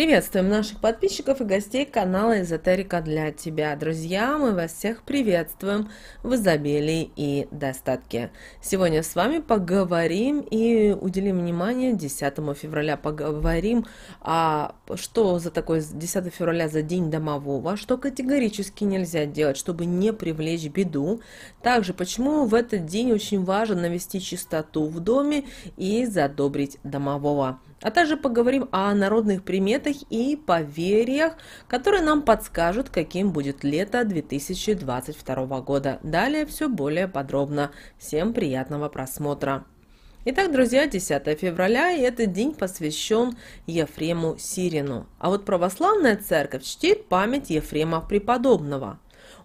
Приветствуем наших подписчиков и гостей канала «Эзотерика для тебя». Друзья, мы вас всех приветствуем в изобилии и достатке. Сегодня с вами поговорим и уделим внимание 10 февраля. Поговорим, а что за такой 10 февраля за день домового, что категорически нельзя делать, чтобы не привлечь беду. Также, почему в этот день очень важно навести чистоту в доме и задобрить домового. А также поговорим о народных приметах, сюжетах и поверьях, которые нам подскажут, каким будет лето 2022 года. Далее все более подробно. Всем приятного просмотра! Итак, друзья, 10 февраля, и этот день посвящен Ефрему Сирину. А вот православная церковь чтит память Ефрема Преподобного.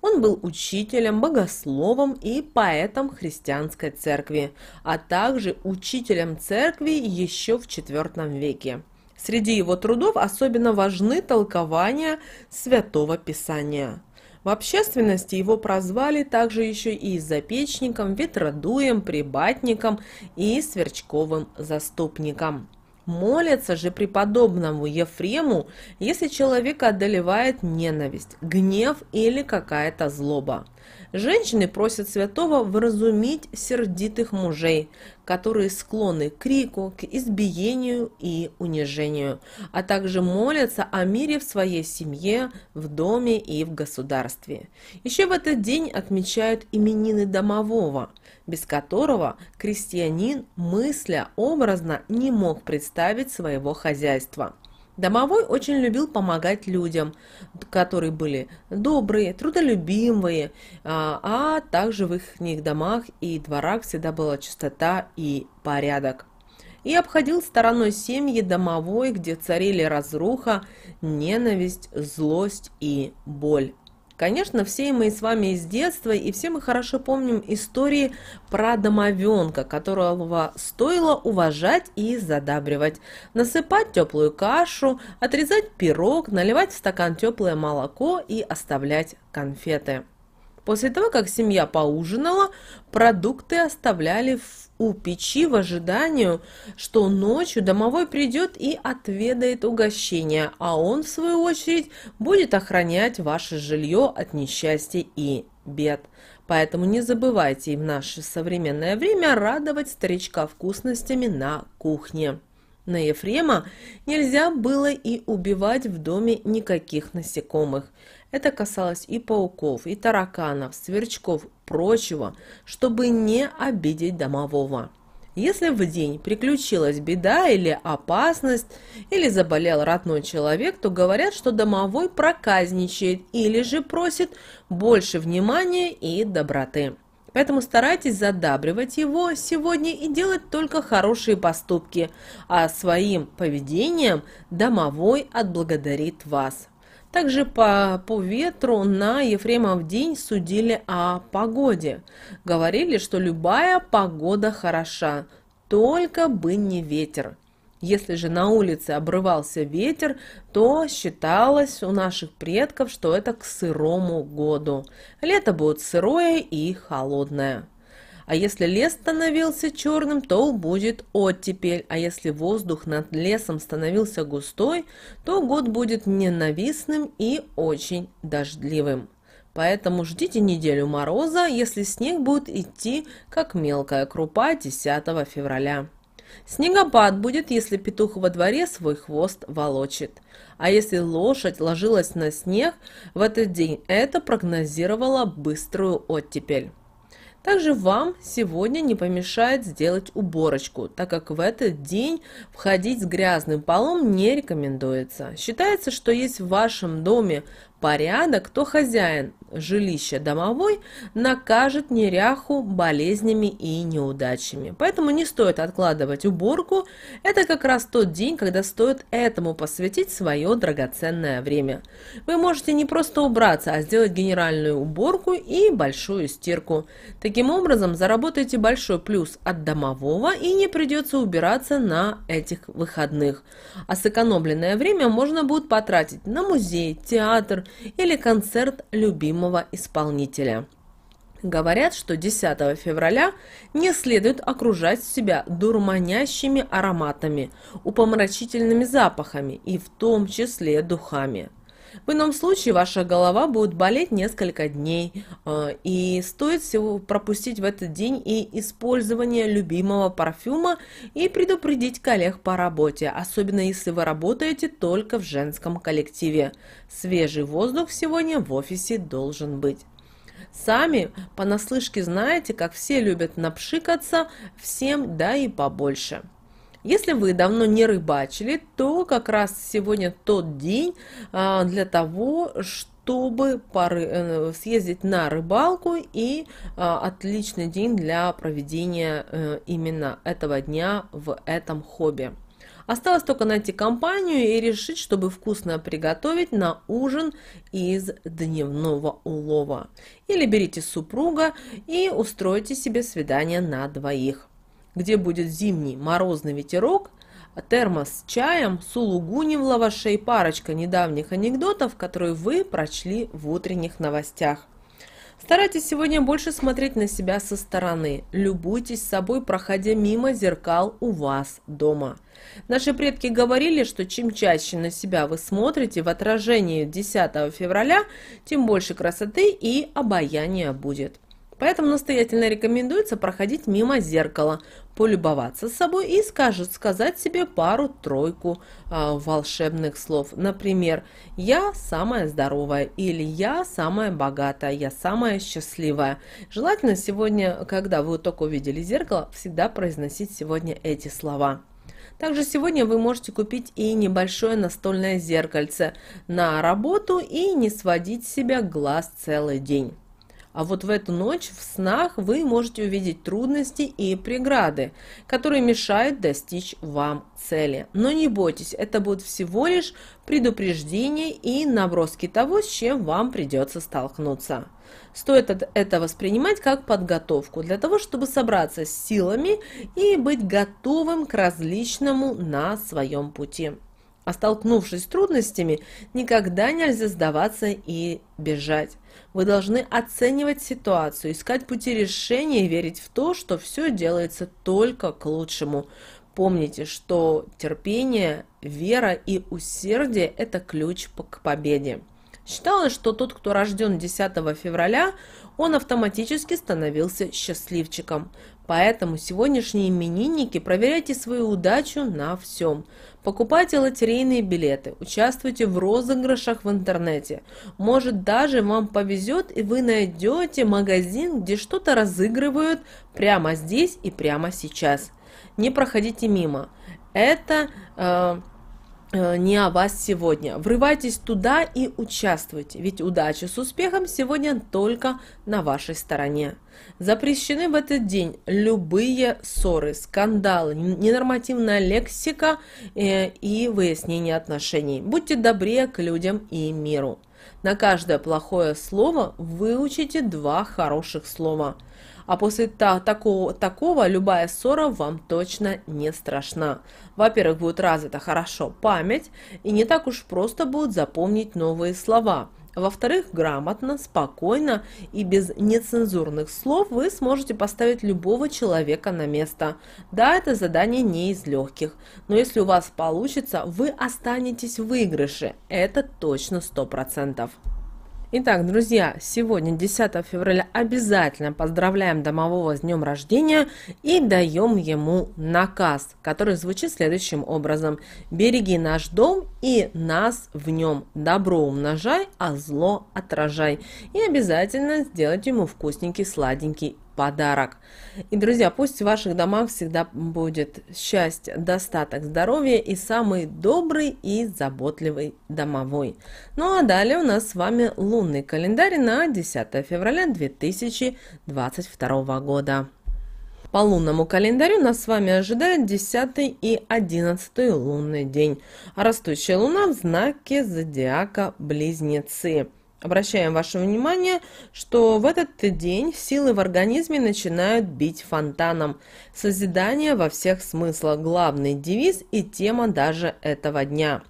Он был учителем, богословом и поэтом христианской церкви, а также учителем церкви еще в IV веке. Среди его трудов особенно важны толкования Святого Писания. В общественности его прозвали также еще и запечником, ветродуем, прибатником и сверчковым заступником. Молятся же преподобному Ефрему, если человека одолевает ненависть, гнев или какая-то злоба. Женщины просят святого выразумить сердитых мужей, которые склонны к крику, к избиению и унижению, а также молятся о мире в своей семье, в доме и в государстве. Еще в этот день отмечают именины домового, без которого крестьянин мысля образно не мог представить своего хозяйства – Домовой очень любил помогать людям, которые были добрые, трудолюбимые, а, а также в их домах и дворах всегда была чистота и порядок. И обходил стороной семьи домовой, где царили разруха, ненависть, злость и боль. Конечно, все мы с вами из детства, и все мы хорошо помним истории про домовенка, которого стоило уважать и задабривать. Насыпать теплую кашу, отрезать пирог, наливать в стакан теплое молоко и оставлять конфеты. После того, как семья поужинала, продукты оставляли у печи в ожидании, что ночью домовой придет и отведает угощение, а он, в свою очередь, будет охранять ваше жилье от несчастья и бед. Поэтому не забывайте и в наше современное время радовать старичка вкусностями на кухне. На Ефрема нельзя было и убивать в доме никаких насекомых. Это касалось и пауков, и тараканов, сверчков, прочего, чтобы не обидеть домового. Если в день приключилась беда или опасность, или заболел родной человек, то говорят, что домовой проказничает или же просит больше внимания и доброты. Поэтому старайтесь задабривать его сегодня и делать только хорошие поступки, а своим поведением домовой отблагодарит вас. Также по, по ветру на Ефремов день судили о погоде. Говорили, что любая погода хороша, только бы не ветер. Если же на улице обрывался ветер, то считалось у наших предков, что это к сырому году. Лето будет сырое и холодное. А если лес становился черным, то будет оттепель, а если воздух над лесом становился густой, то год будет ненавистным и очень дождливым. Поэтому ждите неделю мороза, если снег будет идти, как мелкая крупа, 10 февраля. Снегопад будет, если петух во дворе свой хвост волочит. А если лошадь ложилась на снег в этот день, это прогнозировало быструю оттепель. Также вам сегодня не помешает сделать уборочку, так как в этот день входить с грязным полом не рекомендуется. Считается, что есть в вашем доме порядок, то хозяин жилища домовой накажет неряху болезнями и неудачами. Поэтому не стоит откладывать уборку. Это как раз тот день, когда стоит этому посвятить свое драгоценное время. Вы можете не просто убраться, а сделать генеральную уборку и большую стирку. Таким образом, заработаете большой плюс от домового и не придется убираться на этих выходных. А сэкономленное время можно будет потратить на музей, театр, или концерт любимого исполнителя. Говорят, что 10 февраля не следует окружать себя дурманящими ароматами, упомрачительными запахами и в том числе духами. В ином случае ваша голова будет болеть несколько дней. Э, и стоит всего пропустить в этот день и использование любимого парфюма и предупредить коллег по работе, особенно если вы работаете только в женском коллективе. Свежий воздух сегодня в офисе должен быть. Сами понаслышке знаете, как все любят напшикаться всем, да и побольше. Если вы давно не рыбачили, то как раз сегодня тот день а, для того, чтобы э, съездить на рыбалку и а, отличный день для проведения э, именно этого дня в этом хобби. Осталось только найти компанию и решить, чтобы вкусно приготовить на ужин из дневного улова. Или берите супруга и устройте себе свидание на двоих где будет зимний морозный ветерок, термос с чаем, сулугуни в лаваше и парочка недавних анекдотов, которые вы прочли в утренних новостях. Старайтесь сегодня больше смотреть на себя со стороны. Любуйтесь собой, проходя мимо зеркал у вас дома. Наши предки говорили, что чем чаще на себя вы смотрите в отражении 10 февраля, тем больше красоты и обаяния будет. Поэтому настоятельно рекомендуется проходить мимо зеркала, полюбоваться собой и скажет, сказать себе пару-тройку э, волшебных слов. Например, «Я самая здоровая» или «Я самая богатая», «Я самая счастливая». Желательно сегодня, когда вы только увидели зеркало, всегда произносить сегодня эти слова. Также сегодня вы можете купить и небольшое настольное зеркальце на работу и не сводить себя глаз целый день. А вот в эту ночь в снах вы можете увидеть трудности и преграды, которые мешают достичь вам цели. Но не бойтесь, это будут всего лишь предупреждения и наброски того, с чем вам придется столкнуться. Стоит это воспринимать как подготовку для того, чтобы собраться с силами и быть готовым к различному на своем пути. А столкнувшись с трудностями, никогда нельзя сдаваться и бежать. Вы должны оценивать ситуацию, искать пути решения и верить в то, что все делается только к лучшему. Помните, что терпение, вера и усердие – это ключ к победе. Считалось, что тот, кто рожден 10 февраля, он автоматически становился счастливчиком. Поэтому сегодняшние именинники проверяйте свою удачу на всем. Покупайте лотерейные билеты, участвуйте в розыгрышах в интернете. Может даже вам повезет и вы найдете магазин, где что-то разыгрывают прямо здесь и прямо сейчас. Не проходите мимо. Это... Э, Э, не о вас сегодня. Врывайтесь туда и участвуйте, ведь удача с успехом сегодня только на вашей стороне. Запрещены в этот день любые ссоры, скандалы, ненормативная лексика э, и выяснение отношений. Будьте добрее к людям и миру. На каждое плохое слово выучите два хороших слова – а после та такого, такого любая ссора вам точно не страшна. Во-первых, будет развита хорошо память, и не так уж просто будет запомнить новые слова. Во-вторых, грамотно, спокойно и без нецензурных слов вы сможете поставить любого человека на место. Да, это задание не из легких, но если у вас получится, вы останетесь в выигрыше, это точно 100%. Итак, друзья, сегодня 10 февраля обязательно поздравляем домового с днем рождения и даем ему наказ, который звучит следующим образом. Береги наш дом и нас в нем. Добро умножай, а зло отражай. И обязательно сделать ему вкусненький сладенький подарок. И, друзья, пусть в ваших домах всегда будет счастье, достаток, здоровье и самый добрый и заботливый домовой. Ну а далее у нас с вами лунный календарь на 10 февраля 2022 года. По лунному календарю нас с вами ожидает 10 и 11 лунный день. Растущая луна в знаке зодиака Близнецы. Обращаем ваше внимание, что в этот день силы в организме начинают бить фонтаном. Созидание во всех смыслах – главный девиз и тема даже этого дня.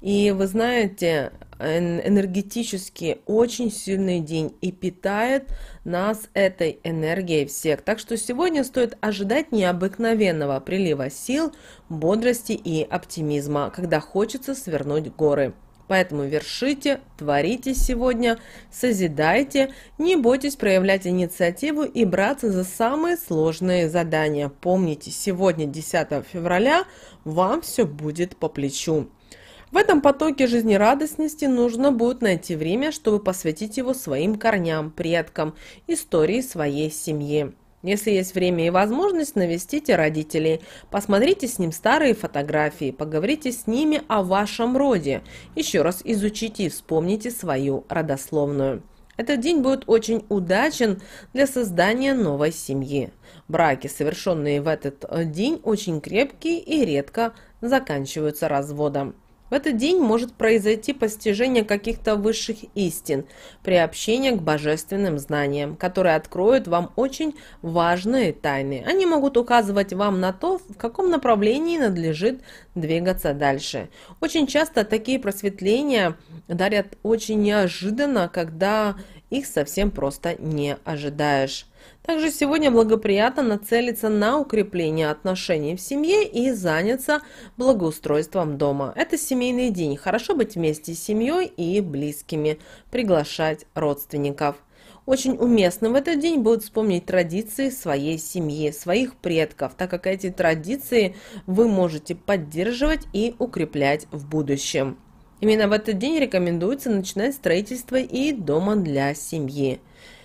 И вы знаете, энергетически очень сильный день и питает нас этой энергией всех. Так что сегодня стоит ожидать необыкновенного прилива сил, бодрости и оптимизма, когда хочется свернуть горы. Поэтому вершите, творите сегодня, созидайте, не бойтесь проявлять инициативу и браться за самые сложные задания. Помните, сегодня, 10 февраля, вам все будет по плечу. В этом потоке жизнерадостности нужно будет найти время, чтобы посвятить его своим корням, предкам, истории своей семьи. Если есть время и возможность, навестите родителей, посмотрите с ним старые фотографии, поговорите с ними о вашем роде, еще раз изучите и вспомните свою родословную. Этот день будет очень удачен для создания новой семьи. Браки, совершенные в этот э, день, очень крепкие и редко заканчиваются разводом. В этот день может произойти постижение каких-то высших истин, приобщение к божественным знаниям, которые откроют вам очень важные тайны. Они могут указывать вам на то, в каком направлении надлежит двигаться дальше. Очень часто такие просветления дарят очень неожиданно, когда их совсем просто не ожидаешь. Также сегодня благоприятно нацелиться на укрепление отношений в семье и заняться благоустройством дома. Это семейный день. Хорошо быть вместе с семьей и близкими, приглашать родственников. Очень уместно в этот день будут вспомнить традиции своей семьи, своих предков, так как эти традиции вы можете поддерживать и укреплять в будущем. Именно в этот день рекомендуется начинать строительство и дома для семьи.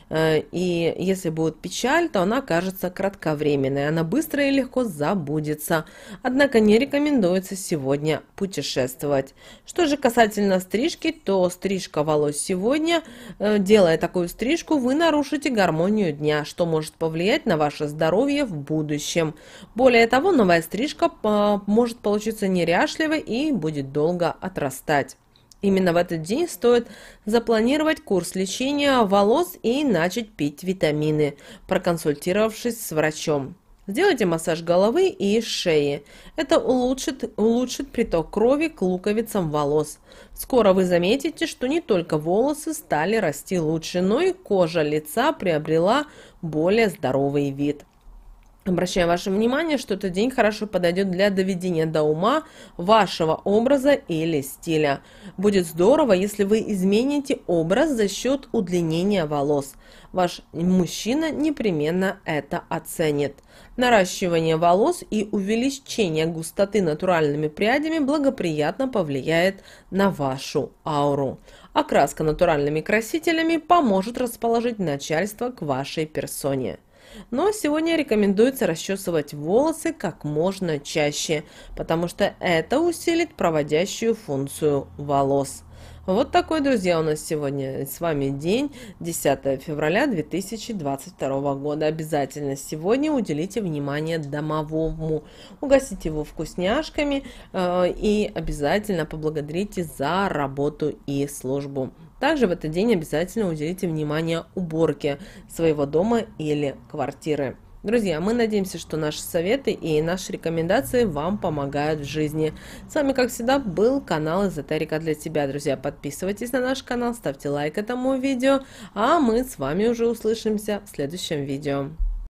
Э, и если будет печаль, то она кажется кратковременной, она быстро и легко забудется. Однако не рекомендуется сегодня путешествовать. Что же касательно стрижки, то стрижка волос сегодня, э, делая такую стрижку, вы нарушите гармонию дня, что может повлиять на ваше здоровье в будущем. Более того, новая стрижка э, может получиться неряшливой и будет долго отрастать. Именно в этот день стоит запланировать курс лечения волос и начать пить витамины, проконсультировавшись с врачом. Сделайте массаж головы и шеи. Это улучшит, улучшит приток крови к луковицам волос. Скоро вы заметите, что не только волосы стали расти лучше, но и кожа лица приобрела более здоровый вид. Обращаю ваше внимание, что этот день хорошо подойдет для доведения до ума вашего образа или стиля. Будет здорово, если вы измените образ за счет удлинения волос. Ваш мужчина непременно это оценит. Наращивание волос и увеличение густоты натуральными прядями благоприятно повлияет на вашу ауру. Окраска натуральными красителями поможет расположить начальство к вашей персоне. Но сегодня рекомендуется расчесывать волосы как можно чаще, потому что это усилит проводящую функцию волос. Вот такой, друзья, у нас сегодня с вами день, 10 февраля 2022 года. Обязательно сегодня уделите внимание домовому, угостите его вкусняшками э, и обязательно поблагодарите за работу и службу. Также в этот день обязательно уделите внимание уборке своего дома или квартиры. Друзья, мы надеемся, что наши советы и наши рекомендации вам помогают в жизни. С вами, как всегда, был канал Эзотерика для тебя. Друзья, подписывайтесь на наш канал, ставьте лайк этому видео, а мы с вами уже услышимся в следующем видео.